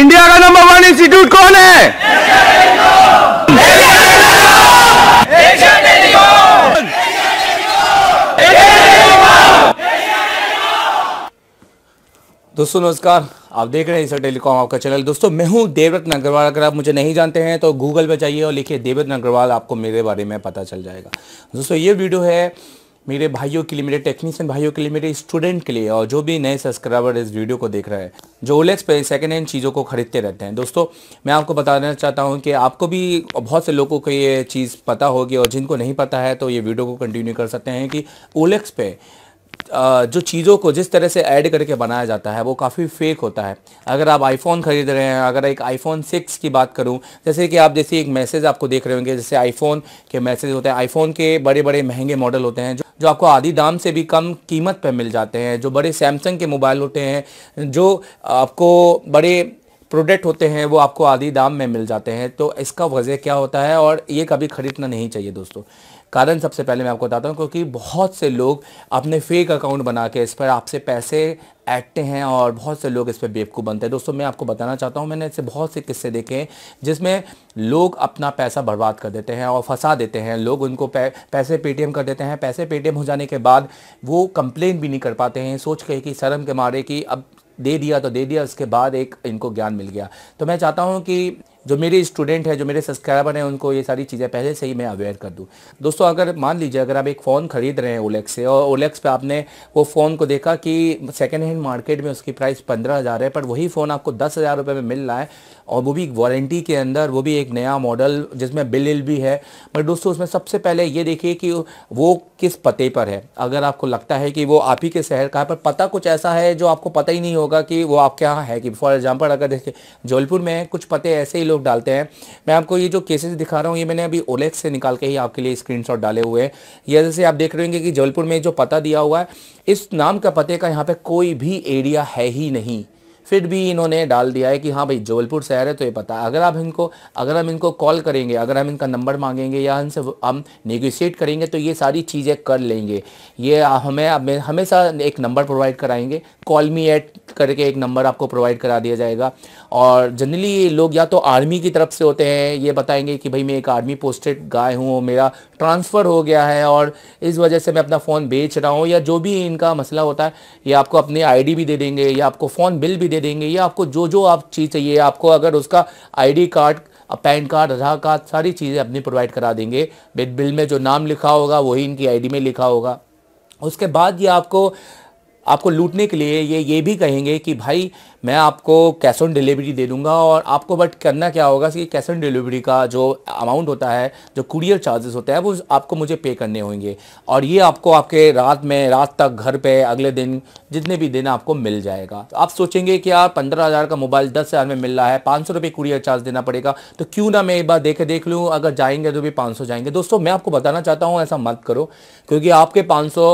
India का number one institute कौन है दोस्तों नमस्कार आप देख रहे हैं सर टेलीकॉम आपका चैनल दोस्तों मैं हूं देवरत्न अग्रवाल अगर आप मुझे नहीं जानते हैं तो गूगल पर जाइए और लिखिए देवरत अग्रवाल आपको मेरे बारे में पता चल जाएगा दोस्तों ये वीडियो है मेरे भाइयों के लिए मेरे टेक्नीशियन भाइयों के लिए मेरे स्टूडेंट के लिए और जो भी नए सब्सक्राइबर इस वीडियो को देख रहा है जो ओलेक्स पे सेकेंड हैंड चीज़ों को खरीदते रहते हैं दोस्तों मैं आपको बताना चाहता हूँ कि आपको भी बहुत से लोगों को ये चीज़ पता होगी और जिनको नहीं पता है तो ये वीडियो को कंटिन्यू कर सकते हैं कि ओलेक्स पे जो चीज़ों को जिस तरह से ऐड करके बनाया जाता है वो काफ़ी फेक होता है अगर आप आईफोन ख़रीद रहे हैं अगर एक आईफोन सिक्स की बात करूं जैसे कि आप जैसे एक मैसेज आपको देख रहे होंगे जैसे आईफोन के मैसेज होते हैं आईफोन के बड़े बड़े महंगे मॉडल होते हैं जो जो आपको आधी दाम से भी कम कीमत पर मिल जाते हैं जो बड़े सैमसंग के मोबाइल होते हैं जो आपको बड़े प्रोडक्ट होते हैं वो आपको आधी दाम में मिल जाते हैं तो इसका वजह क्या होता है और ये कभी ख़रीदना नहीं चाहिए दोस्तों कारण सबसे पहले मैं आपको बताता हूँ क्योंकि बहुत से लोग अपने फेक अकाउंट बना के इस पर आपसे पैसे ऐटते हैं और बहुत से लोग इस पर बेवकूफ़ बनते हैं दोस्तों मैं आपको बताना चाहता हूँ मैंने ऐसे बहुत से किस्से देखे हैं जिसमें लोग अपना पैसा बर्बाद कर देते हैं और फंसा देते हैं लोग उनको पै, पैसे पेटीएम कर देते हैं पैसे पेटीएम हो जाने के बाद वो कंप्लेन भी नहीं कर पाते हैं सोच के कि शर्म के मारे कि अब दे दिया तो दे दिया उसके बाद एक इनको ज्ञान मिल गया तो मैं चाहता हूँ कि जो मेरे स्टूडेंट हैं जो मेरे सब्सक्राइबर हैं उनको ये सारी चीज़ें पहले से ही मैं अवेयर कर दूँ दोस्तों अगर मान लीजिए अगर आप एक फ़ोन ख़रीद रहे हैं ओलेक्स से और ओलेक्स पे आपने वो फ़ोन को देखा कि सेकेंड हैंड मार्केट में उसकी प्राइस पंद्रह हज़ार है पर वही फ़ोन आपको दस हज़ार रुपये में मिल रहा है और वो भी वारंटी के अंदर वो भी एक नया मॉडल जिसमें बिल इल भी है बट दोस्तों उसमें सबसे पहले ये देखिए कि वो किस पते पर है अगर आपको लगता है कि वो आप ही के शहर का है पर पता कुछ ऐसा है जो आपको पता ही नहीं होगा कि वो आपके यहाँ है कि फॉर एग्जाम्पल अगर देखिए जबलपुर में कुछ पते ऐसे ही लोग डालते हैं मैं आपको ये जो केसेस दिखा रहा हूँ ये मैंने अभी ओलेक्स से निकाल के ही आपके लिए स्क्रीन डाले हुए हैं ये जैसे आप देख रहे होंगे कि जबलपुर में जो पता दिया हुआ है इस नाम का पते का यहाँ पर कोई भी एरिया है ही नहीं फिर भी इन्होंने डाल दिया है कि हाँ भाई जबलपुर शहर है तो ये पता है अगर आप इनको अगर हम इनको कॉल करेंगे अगर हम इनका नंबर मांगेंगे या इनसे हम नेगोशिएट करेंगे तो ये सारी चीज़ें कर लेंगे ये हमें हमेशा एक नंबर प्रोवाइड कराएंगे कॉल मी एट करके एक नंबर आपको प्रोवाइड करा दिया जाएगा और जनरली लोग या तो आर्मी की तरफ से होते हैं ये बताएंगे कि भाई मैं एक आर्मी पोस्टेड गाय हूँ मेरा ट्रांसफ़र हो गया है और इस वजह से मैं अपना फ़ोन बेच रहा हूँ या जो भी इनका मसला होता है ये आपको अपनी आईडी भी दे देंगे या आपको फ़ोन बिल भी दे देंगे या आपको जो जो आप चीज़ चाहिए आपको अगर उसका I card PAN card Aadhaar card सारी चीज़ें अपनी प्रोवाइड करा देंगे बिल में जो नाम लिखा होगा वही इनकी आई में लिखा होगा उसके बाद ये आपको आपको लूटने के लिए ये ये भी कहेंगे कि भाई मैं आपको कैश ऑन डिलीवरी दे दूंगा और आपको बट करना क्या होगा कि कैश ऑन डिलीवरी का जो अमाउंट होता है जो कुरियर चार्जेस होता है वो आपको मुझे पे करने होंगे और ये आपको आपके रात में रात तक घर पे अगले दिन जितने भी दिन आपको मिल जाएगा तो आप सोचेंगे कि यार पंद्रह हज़ार का मोबाइल दस हज़ार में मिल रहा है पाँच सौ रुपये कुरियर चार्ज देना पड़ेगा तो क्यों ना मैं एक बार देख देख लूँ अगर जाएंगे तो भी पाँच सौ जाएंगे दोस्तों मैं आपको बताना चाहता हूँ ऐसा मत करो क्योंकि आपके पाँच सौ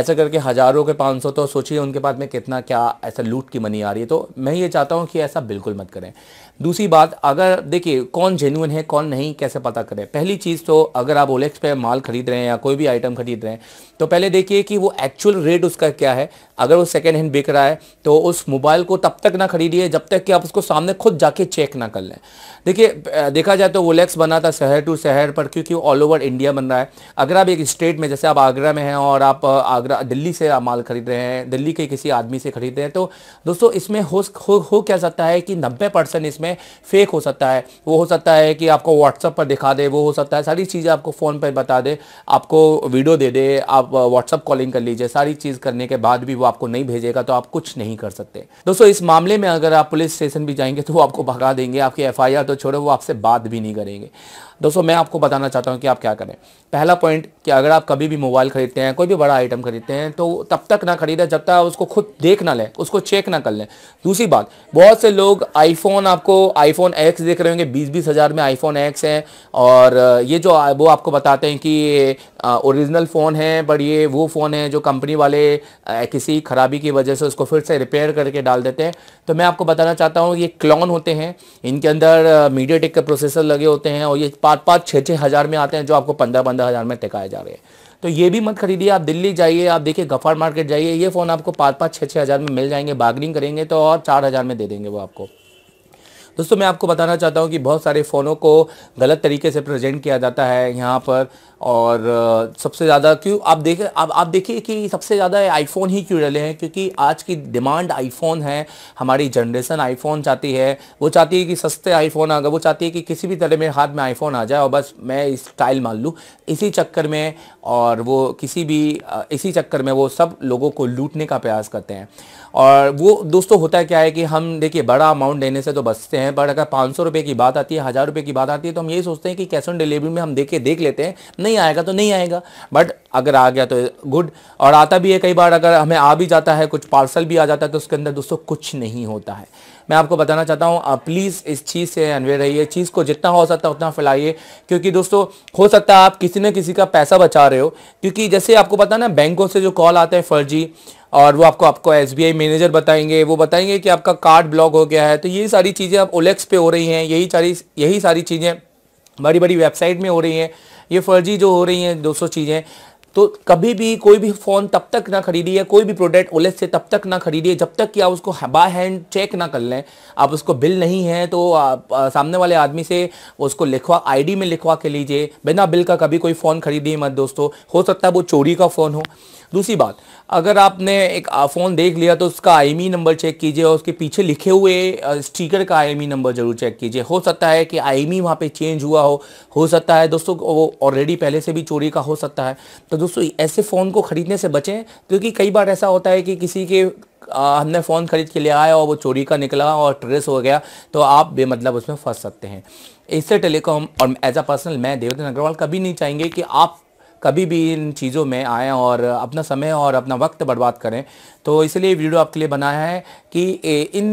ऐसा करके हज़ारों के पाँच सौ तो सोचिए उनके पास में कितना क्या ऐसा लूट की मनी आ रही है तो मैं ये चाहता हूँ कि ऐसा बिल्कुल मत करें दूसरी बात अगर देखिए कौन जेन्यून है कौन नहीं कैसे पता करें पहली चीज़ तो अगर आप ओलेक्स पे माल खरीद रहे हैं या कोई भी आइटम खरीद रहे हैं तो पहले देखिए कि वो एक्चुअल रेट उसका क्या है अगर वो सेकेंड हैंड बिक रहा है तो उस मोबाइल को तब तक ना खरीदिए जब तक कि आप उसको सामने खुद जाके चेक ना कर लें देखिए देखा जाए तो ओलेक्स बना था शहर टू शहर पर क्योंकि ऑल ओवर इंडिया बन रहा है अगर आप एक स्टेट में जैसे आप आगरा में हैं और आप आगरा दिल्ली से माल खरीद रहे हैं दिल्ली के किसी आदमी से खरीद रहे हैं तो दोस्तों इसमें हो हो, हो क्या सकता है कि नब्बे इसमें में फेक हो सकता है वो हो सकता है कि आपको व्हाट्सअप पर दिखा दे वो हो सकता है सारी चीज़ें आपको फ़ोन पर बता दे आपको वीडियो दे दे आप व्हाट्सअप कॉलिंग कर लीजिए सारी चीज़ करने के बाद भी वो आपको नहीं भेजेगा तो आप कुछ नहीं कर सकते दोस्तों इस मामले में अगर आप पुलिस स्टेशन भी जाएंगे तो वो आपको भगा देंगे आपकी एफ तो छोड़ो वो आपसे बात भी नहीं करेंगे दोस्तों मैं आपको बताना चाहता हूँ कि आप क्या करें पहला पॉइंट कि अगर आप कभी भी मोबाइल खरीदते हैं कोई भी बड़ा आइटम खरीदते हैं तो तब तक ना खरीदें जब तक उसको खुद देख ना लें उसको चेक ना कर लें दूसरी बात बहुत से लोग आईफोन आपको आईफोन एक्स देख रहे होंगे बीस बीस हज़ार में आईफोन एक्स है और ये जो वो आपको बताते हैं कि ओरिजिनल फ़ोन है पर ये वो फ़ोन है जो कंपनी वाले किसी ख़राबी की वजह से उसको फिर से रिपेयर करके डाल देते हैं तो मैं आपको बताना चाहता हूँ ये क्लॉन होते हैं इनके अंदर मीडिया टेक के प्रोसेसर लगे होते हैं और ये पाँच पाँच छः छः हज़ार में आते हैं जो आपको पंद्रह पंद्रह हज़ार में टिकाए जा रहे हैं तो ये भी मत खरीदिए आप दिल्ली जाइए आप देखिए गफार मार्केट जाइए ये फ़ोन आपको पाँच पाँच छः छः हज़ार में मिल जाएंगे बार्गनिंग करेंगे तो और चार हज़ार में दे देंगे वो आपको दोस्तों मैं आपको बताना चाहता हूँ कि बहुत सारे फ़ोनों को गलत तरीके से प्रेजेंट किया जाता है यहाँ पर और सबसे ज़्यादा क्यों आप देखें आप आप देखिए कि सबसे ज़्यादा आईफोन ही क्यों डले हैं क्योंकि आज की डिमांड आईफोन है हमारी जनरेशन आईफोन चाहती है वो चाहती है कि सस्ते आईफोन आ गए वो चाहती है कि किसी भी तरह मेरे हाथ में आईफोन आ जाए और बस मैं इस स्टाइल मान लूँ इसी चक्कर में और वो किसी भी इसी चक्कर में वो सब लोगों को लूटने का प्रयास करते हैं और वो दोस्तों होता है क्या है कि हम देखिए बड़ा अमाउंट देने से तो बचते हैं पर अगर पाँच सौ रुपये की बात आती है हज़ार रुपये की बात आती है तो हम यही सोचते हैं कि कैश ऑन डिलीवरी में हम देख के देख लेते हैं नहीं नहीं आएगा तो नहीं आएगा बट अगर आ गया तो गुड और आता भी है कई बार अगर हमें आ भी जाता है कुछ पार्सल भी आ जाता है तो उसके अंदर दोस्तों कुछ नहीं होता है मैं आपको बताना चाहता हूँ प्लीज़ इस चीज़ से अनवे रहिए चीज़ को जितना हो सकता है उतना फैलाइए क्योंकि दोस्तों हो सकता है आप किसी न किसी का पैसा बचा रहे हो क्योंकि जैसे आपको पता ना बैंकों से जो कॉल आते हैं फर्जी और वो आपको आपको एस मैनेजर बताएंगे वो बताएंगे कि आपका कार्ड ब्लॉक हो गया है तो ये सारी चीज़ें आप ओलेक्स पे हो रही हैं यही सारी यही सारी चीज़ें बड़ी बड़ी वेबसाइट में हो रही हैं ये फर्जी जो हो रही हैं दोस्तों चीज़ें तो कभी भी कोई भी फ़ोन तब तक ना खरीदिए कोई भी प्रोडक्ट ओलेट से तब तक ना खरीदिए जब तक कि आप उसको बाय हैंड चेक ना कर लें आप उसको बिल नहीं है तो आप आ, सामने वाले आदमी से उसको लिखवा आईडी में लिखवा के लीजिए बिना बिल का कभी कोई फ़ोन खरीदिए मत दोस्तों हो सकता है वो चोरी का फ़ोन हो दूसरी बात अगर आपने एक फ़ोन देख लिया तो उसका आईएमई नंबर चेक कीजिए और उसके पीछे लिखे हुए स्टिकर का आईएमई नंबर ज़रूर चेक कीजिए हो सकता है कि आईएमई e वहाँ पे चेंज हुआ हो हो सकता है दोस्तों वो ऑलरेडी पहले से भी चोरी का हो सकता है तो दोस्तों ऐसे फ़ोन को ख़रीदने से बचें क्योंकि कई बार ऐसा होता है कि किसी के आ, हमने फ़ोन ख़रीद के लिए आया और वो चोरी का निकला और ट्रेस हो गया तो आप बेमतलब उसमें फंस सकते हैं इससे टेलीकॉम और एज अ पर्सनल मैं देवेंद्र अग्रवाल कभी नहीं चाहेंगे कि आप कभी भी इन चीज़ों में आएँ और अपना समय और अपना वक्त बर्बाद करें तो इसलिए वीडियो आपके लिए बनाया है कि इन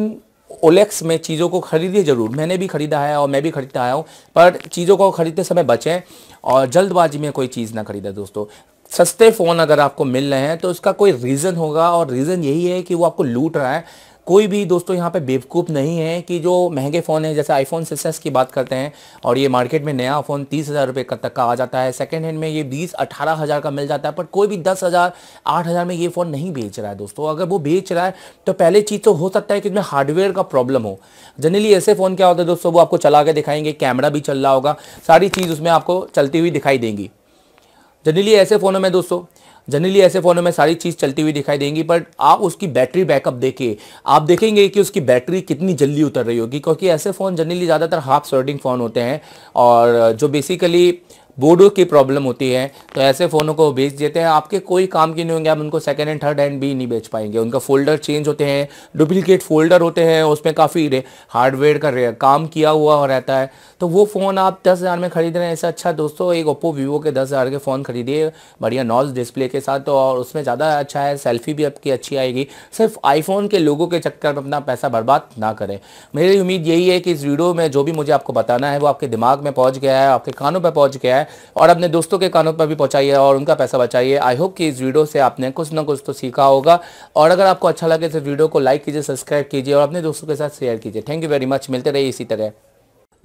ओलेक्स में चीज़ों को ख़रीदिए ज़रूर मैंने भी ख़रीदा है और मैं भी ख़रीदता आया हूँ पर चीज़ों को ख़रीदते समय बचें और जल्दबाजी में कोई चीज़ ना ख़रीदें दोस्तों सस्ते फ़ोन अगर आपको मिल रहे हैं तो उसका कोई रीज़न होगा और रीज़न यही है कि वो आपको लूट रहा है कोई भी दोस्तों यहाँ पे बेवकूफ़ नहीं है कि जो महंगे फ़ोन हैं जैसे आईफोन सिक्स की बात करते हैं और ये मार्केट में नया फ़ोन तीस हज़ार रुपये तक का आ जाता है सेकेंड हैंड में ये बीस अठारह हज़ार का मिल जाता है पर कोई भी दस हज़ार आठ हज़ार में ये फ़ोन नहीं बेच रहा है दोस्तों अगर वो बेच रहा है तो पहले चीज़ तो हो सकता है कि उसमें हार्डवेयर का प्रॉब्लम हो जनरली ऐसे फ़ोन क्या होता है दोस्तों वो आपको चला के दिखाएंगे कैमरा भी चल रहा होगा सारी चीज़ उसमें आपको चलती हुई दिखाई देंगी जनरली ऐसे फ़ोनों में दोस्तों जनरली ऐसे फ़ोनों में सारी चीज़ चलती हुई दिखाई देंगी बट आप उसकी बैटरी बैकअप देखिए आप देखेंगे कि उसकी बैटरी कितनी जल्दी उतर रही होगी क्योंकि ऐसे फ़ोन जनरली ज़्यादातर हाफ सर्टिंग फ़ोन होते हैं और जो बेसिकली बोर्डों की प्रॉब्लम होती है तो ऐसे फ़ोनों को बेच देते हैं आपके कोई काम के नहीं होंगे आप उनको सेकेंड एंड थर्ड हैंड भी नहीं बेच पाएंगे उनका फोल्डर चेंज होते हैं डुप्लीकेट फोल्डर होते हैं उसमें काफ़ी हार्डवेयर का काम किया हुआ रहता है तो वो फ़ोन आप दस हज़ार में खरीद रहे हैं ऐसा अच्छा दोस्तों एक ओप्पो वीवो के दस हज़ार के फ़ोन खरीदिए बढ़िया नॉज डिस्प्ले के साथ और उसमें ज़्यादा अच्छा है सेल्फी भी आपकी अच्छी आएगी सिर्फ आईफोन के लोगों के चक्कर में अपना पैसा बर्बाद ना करें मेरी उम्मीद यही है कि इस वीडियो में जो भी मुझे आपको बताना है वो आपके दिमाग में पहुँच गया है आपके कानों पर पहुँच गया है और अपने दोस्तों के कानों पर भी पहुंचाइए और उनका पैसा बचाइए आई होप कि इस वीडियो से आपने कुछ ना कुछ तो सीखा होगा और अगर आपको अच्छा लगे तो वीडियो को लाइक कीजिए सब्सक्राइब कीजिए और अपने दोस्तों के साथ शेयर कीजिए थैंक यू वेरी मच मिलते रहिए इसी तरह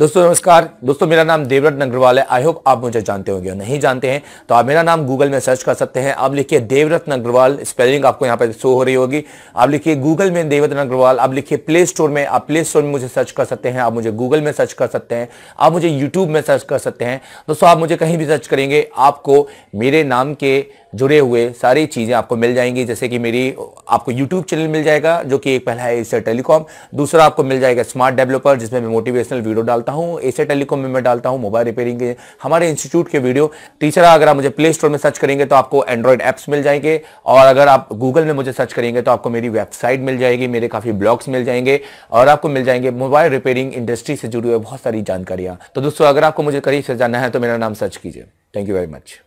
दोस्तों नमस्कार दोस्तों मेरा नाम देवरत अग्रवाल है आई होप आप मुझे जानते होंगे नहीं जानते हैं तो आप मेरा नाम गूगल में सर्च कर सकते हैं आप लिखिए देवरत अग्रवाल स्पेलिंग आपको यहाँ पर शो हो रही होगी आप लिखिए गूगल में देवरत्न अग्रवाल आप लिखिए प्ले स्टोर में आप प्ले स्टोर में मुझे सर्च कर सकते हैं आप मुझे गूगल में सर्च कर सकते हैं आप मुझे यूट्यूब में सर्च कर सकते हैं दोस्तों आप मुझे कहीं भी सर्च करेंगे आपको मेरे नाम के जुड़े हुए सारी चीज़ें आपको मिल जाएंगी जैसे कि मेरी आपको यूट्यूब चैनल मिल जाएगा जो कि एक पहला है इससे टेलीकॉम दूसरा आपको मिल जाएगा स्मार्ट डेवलपर जिसमें मैं मोटिवेशनल वीडियो डालता डालता हूँ एसे टेलीकॉम में मैं डालता हूँ मोबाइल रिपेयरिंग के हमारे इंस्टीट्यूट के वीडियो तीसरा अगर आप मुझे प्ले स्टोर में सर्च करेंगे तो आपको एंड्रॉइड ऐप्स मिल जाएंगे और अगर आप गूगल में मुझे सर्च करेंगे तो आपको मेरी वेबसाइट मिल जाएगी मेरे काफ़ी ब्लॉग्स मिल जाएंगे और आपको मिल जाएंगे मोबाइल रिपेयरिंग इंडस्ट्री से जुड़ी हुई बहुत सारी जानकारियाँ तो दोस्तों अगर आपको मुझे करीब से जाना है तो मेरा नाम सर्च कीजिए थैंक यू वेरी मच